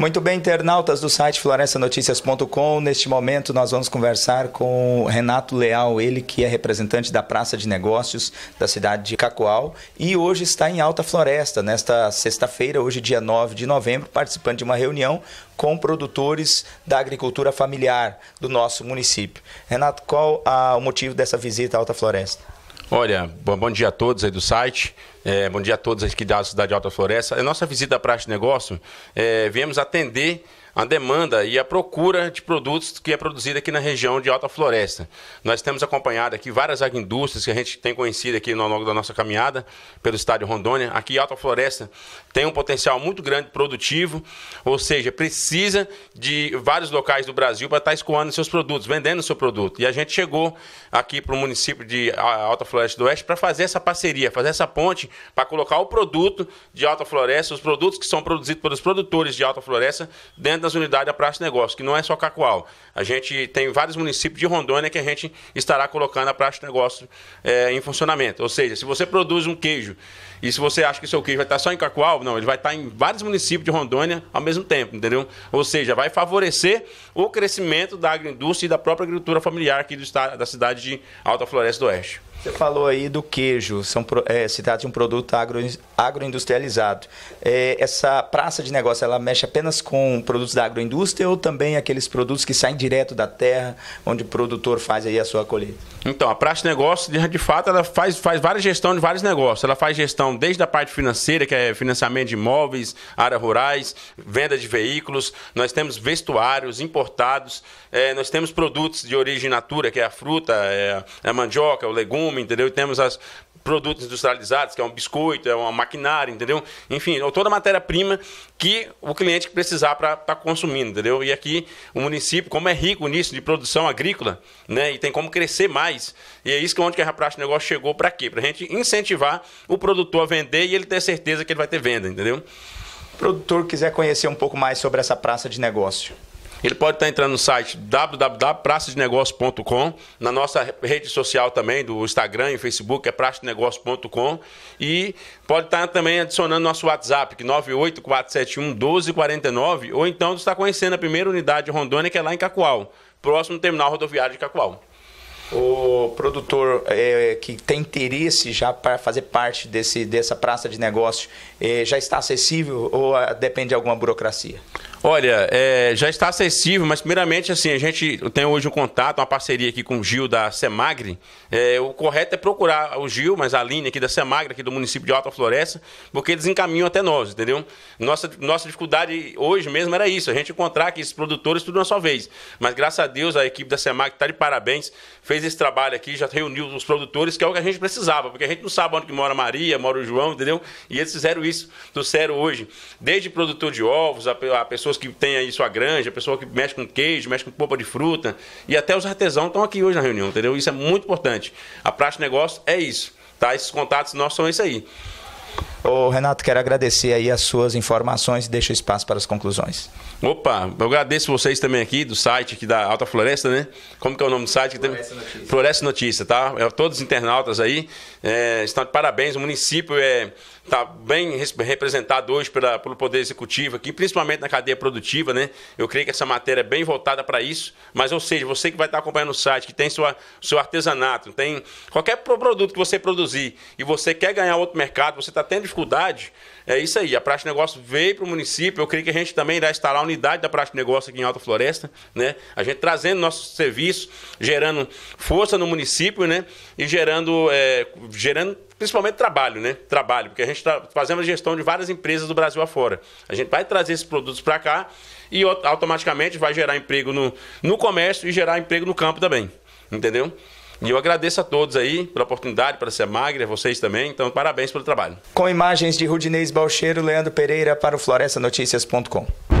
Muito bem, internautas do site florestanoticias.com. Neste momento nós vamos conversar com Renato Leal, ele que é representante da Praça de Negócios da cidade de Cacoal e hoje está em Alta Floresta, nesta sexta-feira, hoje dia 9 de novembro, participando de uma reunião com produtores da agricultura familiar do nosso município. Renato, qual o motivo dessa visita à Alta Floresta? Olha, bom, bom, dia a todos aí do site, é, bom dia a todos aqui da Cidade Alta Floresta. A nossa visita à Praça de Negócio, é, viemos atender a demanda e a procura de produtos que é produzida aqui na região de Alta Floresta. Nós temos acompanhado aqui várias agroindústrias que a gente tem conhecido aqui no longo da nossa caminhada pelo estado de Rondônia. Aqui Alta Floresta tem um potencial muito grande produtivo, ou seja, precisa de vários locais do Brasil para estar escoando seus produtos, vendendo seu produto. E a gente chegou aqui para o município de Alta Floresta do Oeste para fazer essa parceria, fazer essa ponte para colocar o produto de Alta Floresta, os produtos que são produzidos pelos produtores de Alta Floresta dentro das outras unidades da é Praça de Negócios, que não é só Cacoal. A gente tem vários municípios de Rondônia que a gente estará colocando a Praça de Negócios é, em funcionamento. Ou seja, se você produz um queijo e se você acha que seu queijo vai estar só em Cacoal, não, ele vai estar em vários municípios de Rondônia ao mesmo tempo, entendeu? Ou seja, vai favorecer o crescimento da agroindústria e da própria agricultura familiar aqui do estado, da cidade de Alta Floresta do Oeste. Você falou aí do queijo, são, é, se trata de um produto agro, agroindustrializado. É, essa praça de negócio, ela mexe apenas com produtos da agroindústria ou também aqueles produtos que saem direto da terra, onde o produtor faz aí a sua colheita? Então, a praça de negócio, de fato, ela faz, faz várias gestão de vários negócios. Ela faz gestão desde a parte financeira, que é financiamento de imóveis, áreas rurais, venda de veículos. Nós temos vestuários importados, é, nós temos produtos de origem natura, que é a fruta, é a mandioca, o legume, perfume, entendeu? Temos as produtos industrializados, que é um biscoito, é uma maquinária, entendeu? Enfim, toda a matéria-prima que o cliente precisar para estar tá consumindo, entendeu? E aqui o município, como é rico nisso de produção agrícola, né? E tem como crescer mais. E é isso que é onde que a de Negócio chegou para quê? Para a gente incentivar o produtor a vender e ele ter certeza que ele vai ter venda, entendeu? O produtor quiser conhecer um pouco mais sobre essa praça de negócio. Ele pode estar entrando no site www.praçadenegócio.com, na nossa rede social também, do Instagram e Facebook, é praçadenegócio.com, e pode estar também adicionando nosso WhatsApp, que 984711249, ou então está conhecendo a primeira unidade rondônia, que é lá em Cacoal, próximo do terminal rodoviário de Cacoal. O produtor é, que tem interesse já para fazer parte desse, dessa praça de negócio é, já está acessível ou ah, depende de alguma burocracia? Olha, é, já está acessível, mas primeiramente, assim, a gente tem hoje um contato, uma parceria aqui com o Gil da Semagre. É, o correto é procurar o Gil, mas a linha aqui da Semagre, aqui do município de Alta Floresta, porque eles encaminham até nós, entendeu? Nossa, nossa dificuldade hoje mesmo era isso, a gente encontrar aqui esses produtores tudo de uma só vez. Mas graças a Deus a equipe da Semagre está de parabéns, fez esse trabalho aqui, já reuniu os produtores, que é o que a gente precisava, porque a gente não sabe onde mora a Maria, mora o João, entendeu? E eles fizeram isso, trouxeram hoje, desde produtor de ovos, a, a pessoa pessoas que têm aí sua granja, pessoa que mexe com queijo, mexe com polpa de fruta, e até os artesãos estão aqui hoje na reunião, entendeu? Isso é muito importante. A Praxe Negócio é isso, tá? Esses contatos nossos são isso aí. Ô, Renato, quero agradecer aí as suas informações e deixo espaço para as conclusões. Opa, eu agradeço vocês também aqui do site aqui da Alta Floresta, né? Como que é o nome do site? Floresta Notícia. Floresta Notícia, tá? É, todos os internautas aí é, estão de parabéns. O município é, está bem representado hoje pela, pelo Poder Executivo aqui, principalmente na cadeia produtiva, né? Eu creio que essa matéria é bem voltada para isso, mas, ou seja, você que vai estar tá acompanhando o site, que tem sua, seu artesanato, tem qualquer produto que você produzir e você quer ganhar outro mercado, você está está tendo dificuldade, é isso aí. A Praça de Negócio veio para o município. Eu creio que a gente também irá instalar a unidade da Praça de Negócio aqui em Alta Floresta, né? A gente trazendo nosso serviço, gerando força no município, né? E gerando, é, gerando principalmente trabalho, né? Trabalho, porque a gente está fazendo a gestão de várias empresas do Brasil afora. A gente vai trazer esses produtos para cá e automaticamente vai gerar emprego no, no comércio e gerar emprego no campo também. Entendeu? E eu agradeço a todos aí pela oportunidade, para ser magra, vocês também. Então, parabéns pelo trabalho. Com imagens de Rudinês Balcheiro, Leandro Pereira para o florestanoticias.com.